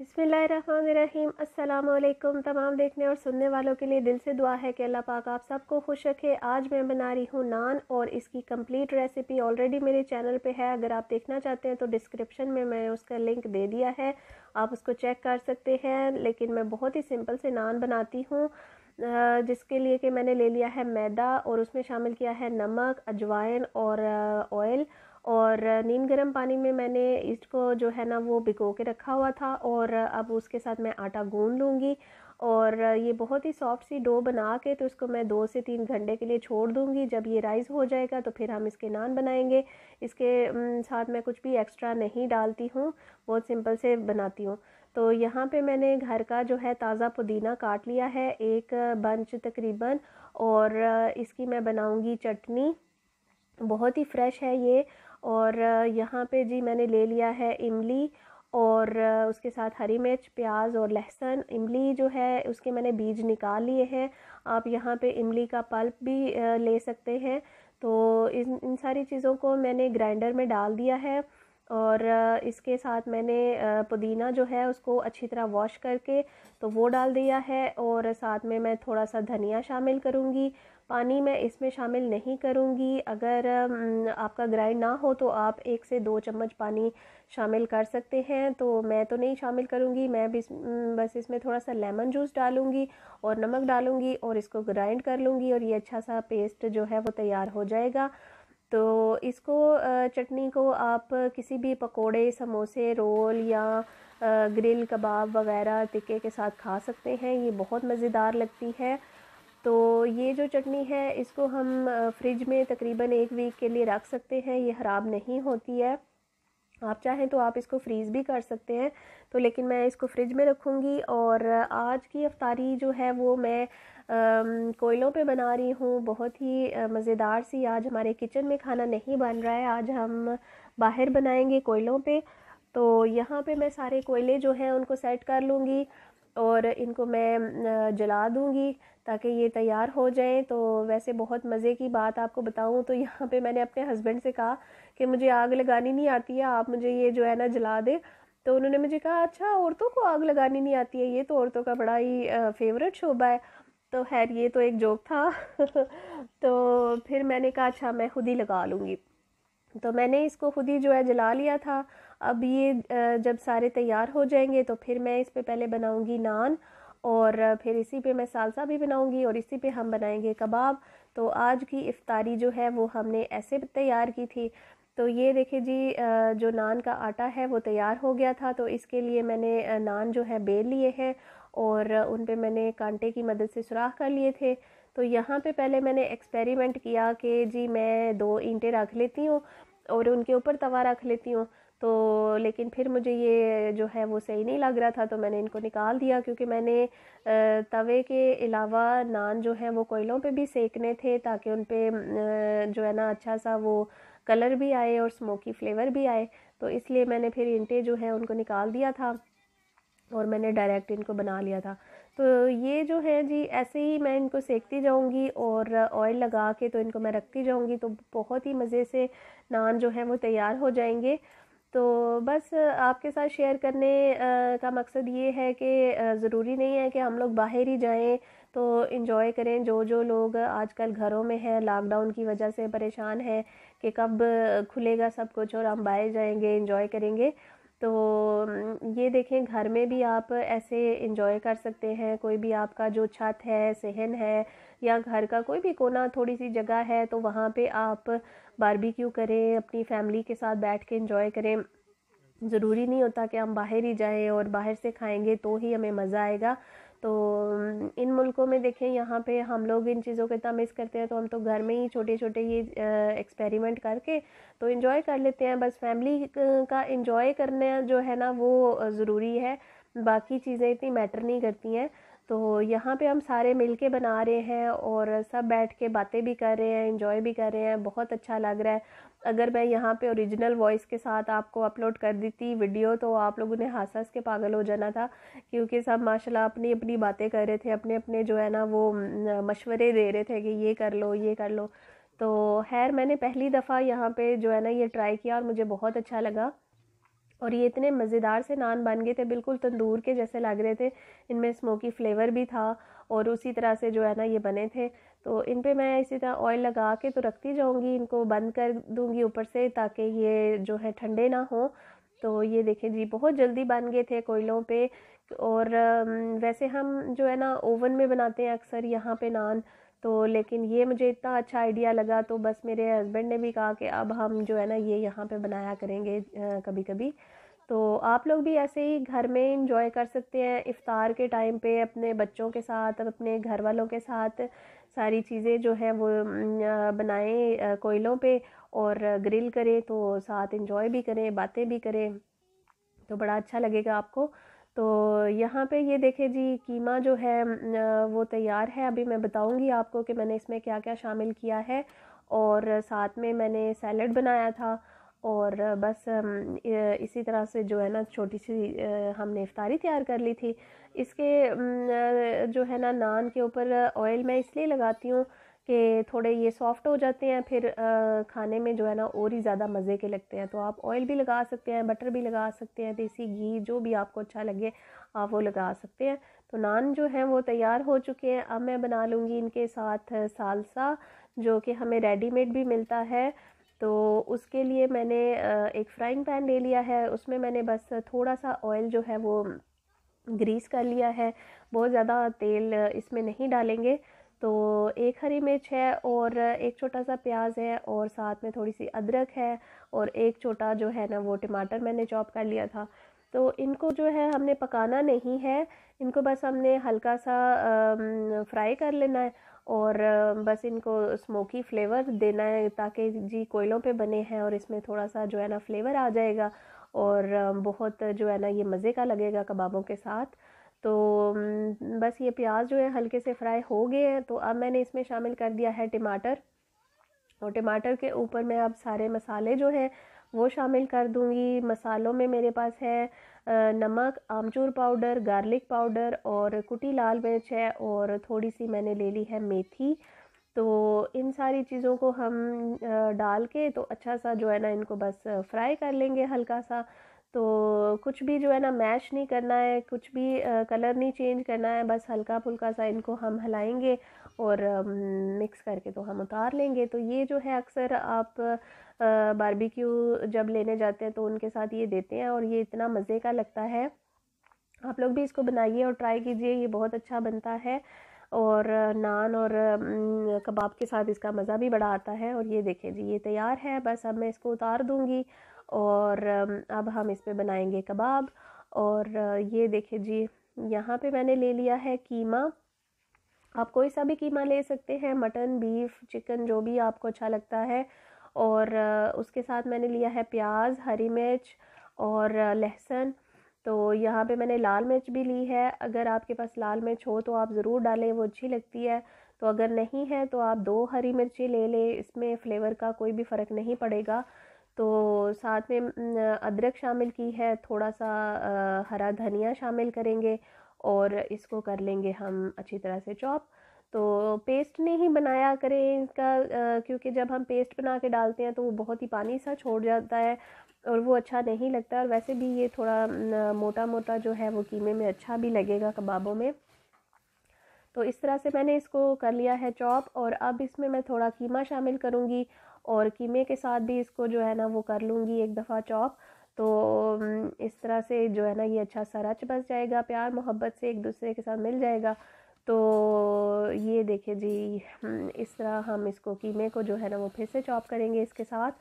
बिसमीम अल्लाम तमाम देखने और सुनने वालों के लिए दिल से दुआ है कि अल्लाह पाक आप सबको खुश रखे आज मैं बना रही हूँ नान और इसकी कंप्लीट रेसिपी ऑलरेडी मेरे चैनल पे है अगर आप देखना चाहते हैं तो डिस्क्रिप्शन में मैं उसका लिंक दे दिया है आप उसको चेक कर सकते हैं लेकिन मैं बहुत ही सिंपल से नान बनाती हूँ जिसके लिए कि मैंने ले लिया है मैदा और उसमें शामिल किया है नमक अजवाइन और ऑयल और नीम गर्म पानी में मैंने इसको जो है ना वो भिगो के रखा हुआ था और अब उसके साथ मैं आटा गूँध लूँगी और ये बहुत ही सॉफ्ट सी डो बना के तो इसको मैं दो से तीन घंटे के लिए छोड़ दूँगी जब ये राइस हो जाएगा तो फिर हम इसके नान बनाएंगे इसके साथ मैं कुछ भी एक्स्ट्रा नहीं डालती हूँ बहुत सिंपल से बनाती हूँ तो यहाँ पे मैंने घर का जो है ताज़ा पुदीना काट लिया है एक बंच तकरीबन और इसकी मैं बनाऊँगी चटनी बहुत ही फ्रेश है ये और यहाँ पे जी मैंने ले लिया है इमली और उसके साथ हरी मिर्च प्याज और लहसुन इमली जो है उसके मैंने बीज निकाल लिए हैं आप यहाँ पे इमली का पल्प भी ले सकते हैं तो इन इन सारी चीज़ों को मैंने ग्राइंडर में डाल दिया है और इसके साथ मैंने पुदीना जो है उसको अच्छी तरह वॉश करके तो वो डाल दिया है और साथ में मैं थोड़ा सा धनिया शामिल करूँगी पानी मैं इसमें शामिल नहीं करूँगी अगर आपका ग्राइंड ना हो तो आप एक से दो चम्मच पानी शामिल कर सकते हैं तो मैं तो नहीं शामिल करूँगी मैं भी बस इसमें थोड़ा सा लेमन जूस डालूँगी और नमक डालूँगी और इसको ग्राइंड कर लूँगी और ये अच्छा सा पेस्ट जो है वो तैयार हो जाएगा तो इसको चटनी को आप किसी भी पकोड़े समोसे रोल या ग्रिल कबाब वगैरह टिक्के के साथ खा सकते हैं ये बहुत मज़ेदार लगती है तो ये जो चटनी है इसको हम फ्रिज में तकरीबन एक वीक के लिए रख सकते हैं ये ख़राब नहीं होती है आप चाहें तो आप इसको फ्रीज़ भी कर सकते हैं तो लेकिन मैं इसको फ्रिज में रखूँगी और आज की अफ्तारी जो है वो मैं कोयलों पे बना रही हूँ बहुत ही मज़ेदार सी आज हमारे किचन में खाना नहीं बन रहा है आज हम बाहर बनाएंगे कोयलों पे तो यहाँ पे मैं सारे कोयले जो हैं उनको सेट कर लूँगी और इनको मैं जला दूँगी ताकि ये तैयार हो जाएं तो वैसे बहुत मज़े की बात आपको बताऊं तो यहाँ पे मैंने अपने हस्बैंड से कहा कि मुझे आग लगानी नहीं आती है आप मुझे ये जो है ना जला दें तो उन्होंने मुझे कहा अच्छा औरतों को आग लगानी नहीं आती है ये तो औरतों का बड़ा ही फेवरेट शोबा है तो खैर ये तो एक जोक था तो फिर मैंने कहा अच्छा मैं खुद ही लगा लूँगी तो मैंने इसको खुद ही जो है जला लिया था अब ये जब सारे तैयार हो जाएंगे तो फिर मैं इस पर पहले बनाऊँगी नान और फिर इसी पे मैं सालसा भी बनाऊँगी और इसी पे हम बनाएंगे कबाब तो आज की इफ्तारी जो है वो हमने ऐसे तैयार की थी तो ये देखिए जी जो नान का आटा है वो तैयार हो गया था तो इसके लिए मैंने नान जो है बेल लिए हैं और उन पे मैंने कांटे की मदद से सुराख कर लिए थे तो यहाँ पे पहले मैंने एक्सपेरिमेंट किया कि जी मैं दो ईंटें रख लेती हूँ और उनके ऊपर तवा रख लेती हूँ तो लेकिन फिर मुझे ये जो है वो सही नहीं लग रहा था तो मैंने इनको निकाल दिया क्योंकि मैंने तवे के अलावा नान जो है वो कोयलों पे भी सेकने थे ताकि उन पर जो है ना अच्छा सा वो कलर भी आए और स्मोकी फ्लेवर भी आए तो इसलिए मैंने फिर इंटे जो है उनको निकाल दिया था और मैंने डायरेक्ट इनको बना लिया था तो ये जो है जी ऐसे ही मैं इनको सेकती जाऊँगी और ऑयल लगा के तो इनको मैं रखती जाऊँगी तो बहुत ही मज़े से नान जो है वो तैयार हो जाएंगे तो बस आपके साथ शेयर करने का मकसद ये है कि ज़रूरी नहीं है कि हम लोग बाहर ही जाएं तो इन्जॉय करें जो जो लोग आजकल घरों में हैं लॉकडाउन की वजह से परेशान हैं कि कब खुलेगा सब कुछ और हम बाहर जाएंगे इन्जॉय करेंगे तो ये देखें घर में भी आप ऐसे इंजॉय कर सकते हैं कोई भी आपका जो छत है सहन है या घर का कोई भी कोना थोड़ी सी जगह है तो वहाँ पे आप बारबेक्यू करें अपनी फैमिली के साथ बैठ के इंजॉय करें ज़रूरी नहीं होता कि हम बाहर ही जाएं और बाहर से खाएंगे तो ही हमें मज़ा आएगा तो इन मुल्कों में देखें यहाँ पे हम लोग इन चीज़ों को इतना मिस करते हैं तो हम तो घर में ही छोटे छोटे ये एक्सपेरिमेंट करके तो इन्जॉय कर लेते हैं बस फैमिली का इन्जॉय करना जो है ना वो ज़रूरी है बाकी चीज़ें इतनी मैटर नहीं करती हैं तो यहाँ पे हम सारे मिल के बना रहे हैं और सब बैठ के बातें भी कर रहे हैं इन्जॉय भी कर रहे हैं बहुत अच्छा लग रहा है अगर मैं यहाँ पे ओरिजिनल वॉइस के साथ आपको अपलोड कर दी थी वीडियो तो आप लोगों ने हंस हंस के पागल हो जाना था क्योंकि सब माशाल्लाह अपनी अपनी बातें कर रहे थे अपने अपने जो है ना वो मशवरे दे रहे थे कि ये कर लो ये कर लो तो खैर मैंने पहली दफ़ा यहाँ पे जो है ना ये ट्राई किया और मुझे बहुत अच्छा लगा और ये इतने मज़ेदार से नान बन गए थे बिल्कुल तंदूर के जैसे लग रहे थे इनमें स्मोकी फ्लेवर भी था और उसी तरह से जो है ना ये बने थे तो इन पे मैं इसी तरह ऑयल लगा के तो रखती जाऊँगी इनको बंद कर दूँगी ऊपर से ताकि ये जो है ठंडे ना हों तो ये देखें जी बहुत जल्दी बन गए थे कोयलों पे और वैसे हम जो है ना ओवन में बनाते हैं अक्सर यहाँ पे नान तो लेकिन ये मुझे इतना अच्छा आइडिया लगा तो बस मेरे हस्बैंड ने भी कहा कि अब हम जो है ना ये यहाँ पे बनाया करेंगे कभी कभी तो आप लोग भी ऐसे ही घर में इंजॉय कर सकते हैं इफ़ार के टाइम पे अपने बच्चों के साथ अपने घर वालों के साथ सारी चीज़ें जो है वो बनाएं कोयलों पे और ग्रिल करें तो साथ इंजॉय भी करें बातें भी करें तो बड़ा अच्छा लगेगा आपको तो यहाँ पे ये देखें जी कीमा जो है वो तैयार है अभी मैं बताऊँगी आपको कि मैंने इसमें क्या क्या शामिल किया है और साथ में मैंने सैलड बनाया था और बस इसी तरह से जो है ना छोटी सी हमने इफ्तारी तैयार कर ली थी इसके जो है ना नान के ऊपर ऑयल मैं इसलिए लगाती हूँ कि थोड़े ये सॉफ्ट हो जाते हैं फिर खाने में जो है ना और ही ज़्यादा मज़े के लगते हैं तो आप ऑयल भी लगा सकते हैं बटर भी लगा सकते हैं देसी घी जो भी आपको अच्छा लगे आप वो लगा सकते हैं तो नान जो हैं वो तैयार हो चुके हैं अब मैं बना लूँगी इनके साथ सालसा जो कि हमें रेडीमेड भी मिलता है तो उसके लिए मैंने एक फ्राइंग पैन ले लिया है उसमें मैंने बस थोड़ा सा ऑयल जो है वो ग्रीस कर लिया है बहुत ज़्यादा तेल इसमें नहीं डालेंगे तो एक हरी मिर्च है और एक छोटा सा प्याज है और साथ में थोड़ी सी अदरक है और एक छोटा जो है ना वो टमाटर मैंने चॉप कर लिया था तो इनको जो है हमने पकाना नहीं है इनको बस हमने हल्का सा फ्राई कर लेना है और बस इनको स्मोकी फ्लेवर देना है ताकि जी कोयलों पे बने हैं और इसमें थोड़ा सा जो है ना फ्लेवर आ जाएगा और बहुत जो है ना ये मज़े का लगेगा कबाबों के साथ तो बस ये प्याज जो है हल्के से फ्राई हो गए हैं तो अब मैंने इसमें शामिल कर दिया है टमाटर और टमाटर के ऊपर मैं अब सारे मसाले जो हैं वो शामिल कर दूँगी मसालों में मेरे पास है नमक आमचूर पाउडर गार्लिक पाउडर और कुटी लाल मिर्च है और थोड़ी सी मैंने ले ली है मेथी तो इन सारी चीज़ों को हम डाल के तो अच्छा सा जो है ना इनको बस फ्राई कर लेंगे हल्का सा तो कुछ भी जो है ना मैश नहीं करना है कुछ भी कलर नहीं चेंज करना है बस हल्का फुल्का सा इनको हम हिलाएंगे और मिक्स करके तो हम उतार लेंगे तो ये जो है अक्सर आप बारबेक्यू जब लेने जाते हैं तो उनके साथ ये देते हैं और ये इतना मज़े का लगता है आप लोग भी इसको बनाइए और ट्राई कीजिए ये बहुत अच्छा बनता है और नान और कबाब के साथ इसका मज़ा भी बड़ा आता है और ये देखें जी ये तैयार है बस अब मैं इसको उतार दूँगी और अब हम इस पर बनाएंगे कबाब और ये देखिए जी यहाँ पे मैंने ले लिया है कीमा आप कोई सा भी कीमा ले सकते हैं मटन बीफ चिकन जो भी आपको अच्छा लगता है और उसके साथ मैंने लिया है प्याज हरी मिर्च और लहसुन तो यहाँ पे मैंने लाल मिर्च भी ली है अगर आपके पास लाल मिर्च हो तो आप ज़रूर डालें वो अच्छी लगती है तो अगर नहीं है तो आप दो हरी मिर्ची ले लें इसमें फ़्लेवर का कोई भी फ़र्क नहीं पड़ेगा तो साथ में अदरक शामिल की है थोड़ा सा हरा धनिया शामिल करेंगे और इसको कर लेंगे हम अच्छी तरह से चॉप तो पेस्ट नहीं बनाया करें इसका क्योंकि जब हम पेस्ट बना के डालते हैं तो वो बहुत ही पानी सा छोड़ जाता है और वो अच्छा नहीं लगता और वैसे भी ये थोड़ा मोटा मोटा जो है वो कीमे में अच्छा भी लगेगा कबाबों में तो इस तरह से मैंने इसको कर लिया है चॉप और अब इसमें मैं थोड़ा कीमा शामिल करूँगी और कीमे के साथ भी इसको जो है ना वो कर लूँगी एक दफ़ा चॉप तो इस तरह से जो है ना ये अच्छा सा रच बस जाएगा प्यार मोहब्बत से एक दूसरे के साथ मिल जाएगा तो ये देखिए जी इस तरह हम इसको कीमे को जो है ना वो फिर से चॉप करेंगे इसके साथ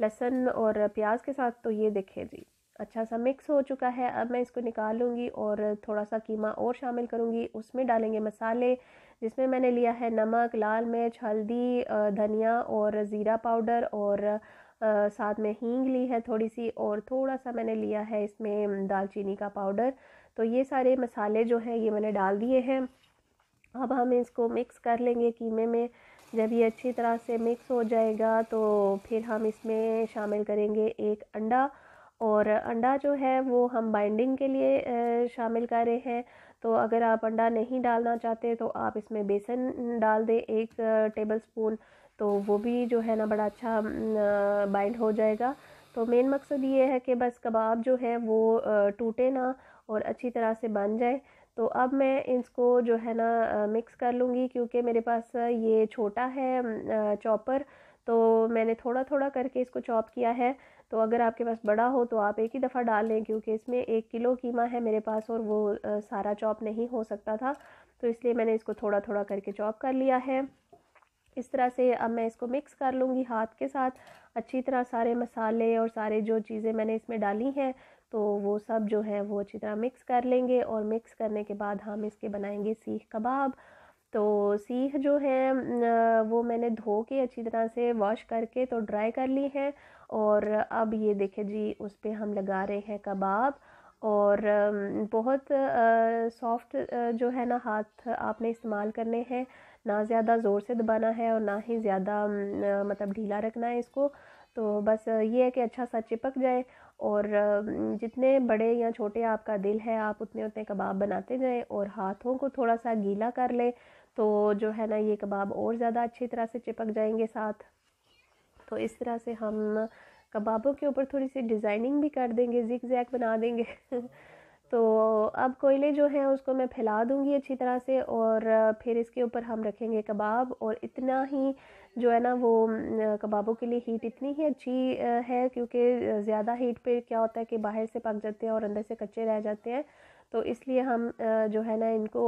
लहसुन और प्याज के साथ तो ये देखिए जी अच्छा सा मिक्स हो चुका है अब मैं इसको निकाल लूँगी और थोड़ा सा कीमा और शामिल करूँगी उसमें डालेंगे मसाले जिसमें मैंने लिया है नमक लाल मिर्च हल्दी धनिया और ज़ीरा पाउडर और साथ में हींग ली है थोड़ी सी और थोड़ा सा मैंने लिया है इसमें दालचीनी का पाउडर तो ये सारे मसाले जो हैं ये मैंने डाल दिए हैं अब हम इसको मिक्स कर लेंगे कीमे में जब ये अच्छी तरह से मिक्स हो जाएगा तो फिर हम इसमें शामिल करेंगे एक अंडा और अंडा जो है वो हम बाइंडिंग के लिए शामिल कर रहे हैं तो अगर आप अंडा नहीं डालना चाहते तो आप इसमें बेसन डाल दें एक टेबल स्पून तो वो भी जो है ना बड़ा अच्छा बाइंड हो जाएगा तो मेन मकसद ये है कि बस कबाब जो है वो टूटे ना और अच्छी तरह से बन जाए तो अब मैं इसको जो है ना मिक्स कर लूँगी क्योंकि मेरे पास ये छोटा है चॉपर तो मैंने थोड़ा थोड़ा करके इसको चॉप किया है तो अगर आपके पास बड़ा हो तो आप एक ही दफ़ा डाल लें क्योंकि इसमें एक किलो कीमा है मेरे पास और वो सारा चॉप नहीं हो सकता था तो इसलिए मैंने इसको थोड़ा थोड़ा करके चॉप कर लिया है इस तरह से अब मैं इसको मिक्स कर लूँगी हाथ के साथ अच्छी तरह सारे मसाले और सारे जो चीज़ें मैंने इसमें डाली हैं तो वो सब जो है वो अच्छी तरह मिक्स कर लेंगे और मिक्स करने के बाद हम इसके बनाएंगे सीख कबाब तो सीख जो है वो मैंने धो के अच्छी तरह से वॉश करके तो ड्राई कर ली है और अब ये देखें जी उस पर हम लगा रहे हैं कबाब और बहुत सॉफ्ट जो है ना हाथ आपने इस्तेमाल करने हैं ना ज़्यादा ज़ोर से दबाना है और ना ही ज़्यादा मतलब ढीला रखना है इसको तो बस ये है कि अच्छा सा चिपक जाए और जितने बड़े या छोटे आपका दिल है आप उतने उतने कबाब बनाते जाएं और हाथों को थोड़ा सा गीला कर लें तो जो है ना ये कबाब और ज़्यादा अच्छी तरह से चिपक जाएंगे साथ तो इस तरह से हम कबाबों के ऊपर थोड़ी सी डिज़ाइनिंग भी कर देंगे जिक जैक बना देंगे तो अब कोयले जो हैं उसको मैं फैला दूंगी अच्छी तरह से और फिर इसके ऊपर हम रखेंगे कबाब और इतना ही जो है ना वो कबाबों के लिए हीट इतनी ही अच्छी है क्योंकि ज़्यादा हीट पे क्या होता है कि बाहर से पक जाते हैं और अंदर से कच्चे रह जाते हैं तो इसलिए हम जो है ना इनको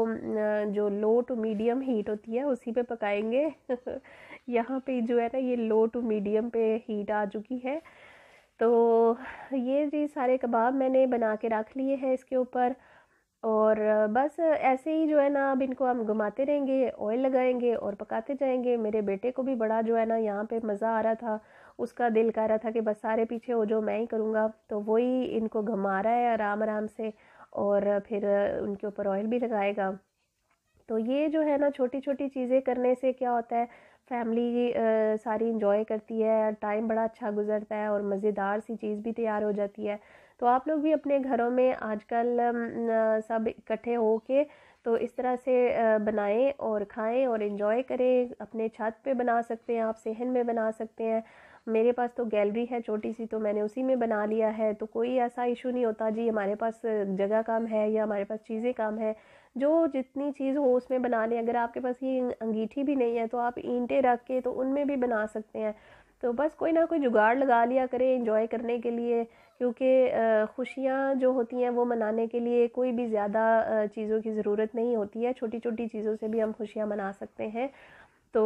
जो लो टू मीडियम हीट होती है उसी पे पकाएंगे यहाँ पे जो है ना ये लो टू मीडियम पे हीट आ चुकी है तो ये जी सारे कबाब मैंने बना के रख लिए हैं इसके ऊपर और बस ऐसे ही जो है ना अब इनको हम घुमाते रहेंगे ऑयल लगाएंगे और पकाते जाएंगे मेरे बेटे को भी बड़ा जो है ना यहाँ पे मज़ा आ रहा था उसका दिल कर रहा था कि बस सारे पीछे हो जो मैं ही करूँगा तो वही इनको घुमा रहा है आराम आराम से और फिर उनके ऊपर ऑयल भी लगाएगा तो ये जो है ना छोटी छोटी चीज़ें करने से क्या होता है फैमिली सारी इंजॉय करती है टाइम बड़ा अच्छा गुजरता है और मज़ेदार सी चीज़ भी तैयार हो जाती है तो आप लोग भी अपने घरों में आजकल सब इकट्ठे हो के तो इस तरह से बनाएं और खाएं और इन्जॉय करें अपने छत पे बना सकते हैं आप सहन में बना सकते हैं मेरे पास तो गैलरी है छोटी सी तो मैंने उसी में बना लिया है तो कोई ऐसा इशू नहीं होता जी हमारे पास जगह कम है या हमारे पास चीज़ें कम है जो जितनी चीज़ हो उसमें बना लें अगर आपके पास ये अंगीठी भी नहीं है तो आप ईंटें रख के तो उनमें भी बना सकते हैं तो बस कोई ना कोई जुगाड़ लगा लिया करें इंजॉय करने के लिए क्योंकि खुशियाँ जो होती हैं वो मनाने के लिए कोई भी ज़्यादा चीज़ों की ज़रूरत नहीं होती है छोटी छोटी चीज़ों से भी हम खुशियाँ मना सकते हैं तो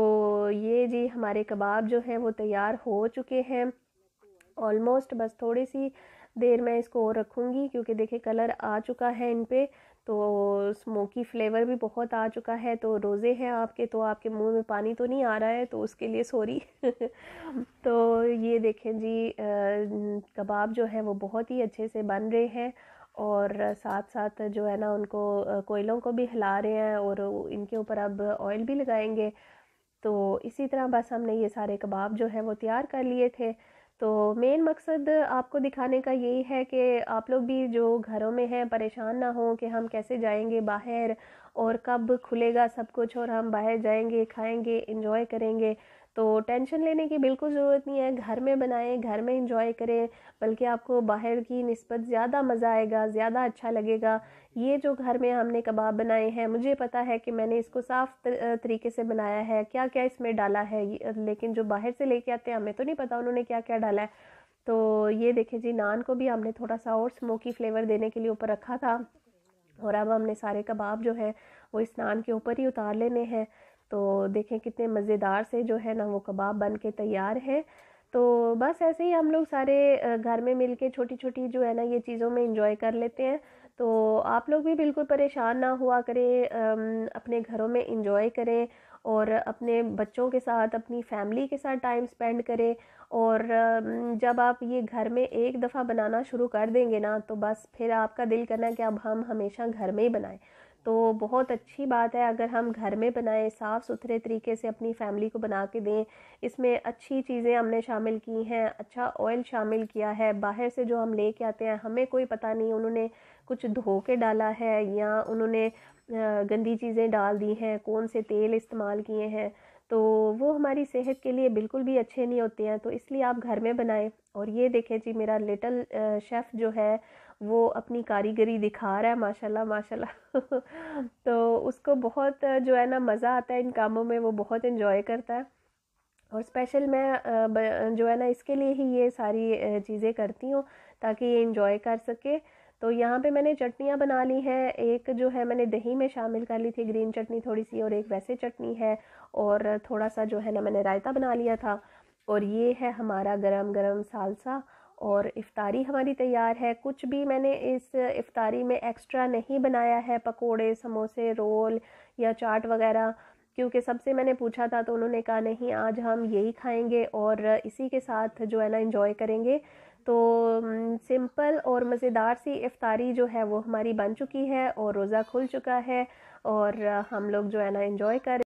ये जी हमारे कबाब जो हैं वो तैयार हो चुके हैं ऑलमोस्ट बस थोड़ी सी देर मैं इसको और रखूँगी क्योंकि देखिए कलर आ चुका है इन पर तो स्मोकी फ्लेवर भी बहुत आ चुका है तो रोज़े हैं आपके तो आपके मुंह में पानी तो नहीं आ रहा है तो उसके लिए सॉरी तो ये देखें जी कबाब जो है वो बहुत ही अच्छे से बन रहे हैं और साथ साथ जो है ना उनको कोयलों को भी हिला रहे हैं और इनके ऊपर अब ऑयल भी लगाएंगे तो इसी तरह बस हमने ये सारे कबाब जो है वो तैयार कर लिए थे तो मेन मकसद आपको दिखाने का यही है कि आप लोग भी जो घरों में हैं परेशान ना हो कि हम कैसे जाएंगे बाहर और कब खुलेगा सब कुछ और हम बाहर जाएंगे खाएंगे इन्जॉय करेंगे तो टेंशन लेने की बिल्कुल ज़रूरत नहीं है घर में बनाएं घर में इंजॉय करें बल्कि आपको बाहर की नस्बत ज़्यादा मज़ा आएगा ज़्यादा अच्छा लगेगा ये जो घर में हमने कबाब बनाए हैं मुझे पता है कि मैंने इसको साफ़ तरीके से बनाया है क्या क्या इसमें डाला है लेकिन जो बाहर से लेके आते हैं हमें तो नहीं पता उन्होंने क्या क्या डाला है तो ये देखें जी नान को भी हमने थोड़ा सा और स्मोकी फ्लेवर देने के लिए ऊपर रखा था और अब हमने सारे कबाब जो हैं वो इस नान के ऊपर ही उतार लेने हैं तो देखें कितने मज़ेदार से जो है ना वो कबाब बन के तैयार हैं तो बस ऐसे ही हम लोग सारे घर में मिल के छोटी छोटी जो है ना ये चीज़ों में इंजॉय कर लेते हैं तो आप लोग भी बिल्कुल परेशान ना हुआ करें अपने घरों में इंजॉय करें और अपने बच्चों के साथ अपनी फैमिली के साथ टाइम स्पेंड करें और जब आप ये घर में एक दफ़ा बनाना शुरू कर देंगे ना तो बस फिर आपका दिल करना कि अब हम हमेशा घर में ही बनाएं तो बहुत अच्छी बात है अगर हम घर में बनाएं साफ़ सुथरे तरीके से अपनी फैमिली को बना के दें इसमें अच्छी चीज़ें हमने शामिल की हैं अच्छा ऑयल शामिल किया है बाहर से जो हम ले के आते हैं हमें कोई पता नहीं उन्होंने कुछ धो के डाला है या उन्होंने गंदी चीज़ें डाल दी हैं कौन से तेल इस्तेमाल किए हैं तो वो हमारी सेहत के लिए बिल्कुल भी अच्छे नहीं होते हैं तो इसलिए आप घर में बनाएं और ये देखें जी मेरा लिटल शेफ़ जो है वो अपनी कारीगरी दिखा रहा है माशाल्लाह माशाल्लाह तो उसको बहुत जो है ना मज़ा आता है इन कामों में वो बहुत इन्जॉय करता है और स्पेशल मैं जो है ना इसके लिए ही ये सारी चीज़ें करती हूँ ताकि ये इन्जॉय कर सके तो यहाँ पे मैंने चटनियाँ बना ली हैं एक जो है मैंने दही में शामिल कर ली थी ग्रीन चटनी थोड़ी सी और एक वैसे चटनी है और थोड़ा सा जो है ना मैंने रायता बना लिया था और ये है हमारा गरम गरम सालसा और इफ्तारी हमारी तैयार है कुछ भी मैंने इस इफ्तारी में एक्स्ट्रा नहीं बनाया है पकोड़े समोसे रोल या चाट वगैरह क्योंकि सबसे मैंने पूछा था तो उन्होंने कहा नहीं आज हम यही खाएंगे और इसी के साथ जो है ना इन्जॉय करेंगे तो सिंपल और मज़ेदार सी इफ्तारी जो है वो हमारी बन चुकी है और रोज़ा खुल चुका है और हम लोग जो है ना इन्जॉय कर